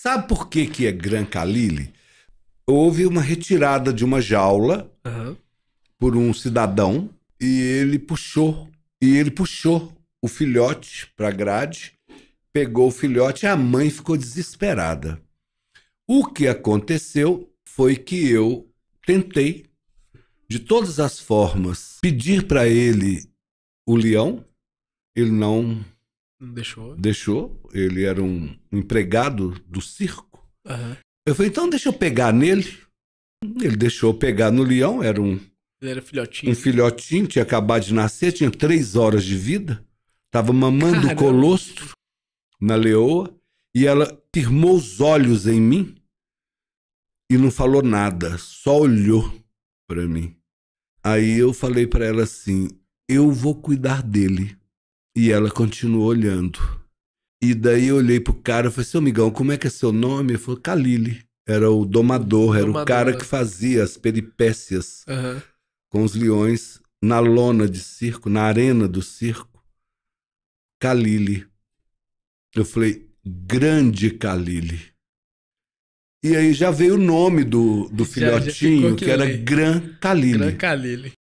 Sabe por que, que é Gran Calile? Houve uma retirada de uma jaula uhum. por um cidadão e ele puxou. E ele puxou o filhote para a grade, pegou o filhote e a mãe ficou desesperada. O que aconteceu foi que eu tentei, de todas as formas, pedir para ele o leão. Ele não Deixou. Deixou. Ele era um empregado do circo. Uhum. Eu falei, então deixa eu pegar nele. Ele deixou eu pegar no leão, era um. Ele era filhotinho. Um filhotinho, tinha acabado de nascer, tinha três horas de vida. Tava mamando Caramba. colostro na leoa. E ela firmou os olhos em mim e não falou nada, só olhou para mim. Aí eu falei para ela assim: eu vou cuidar dele. E ela continuou olhando. E daí eu olhei pro cara e falei, seu assim, amigão, como é que é seu nome? Ele falou, Kalili. Era o domador, era domador. o cara é. que fazia as peripécias uhum. com os leões na lona de circo, na arena do circo. Kalili. Eu falei, grande Kalili. E aí já veio o nome do, do já, filhotinho, já que era Gran Kalili. Gran Kalili.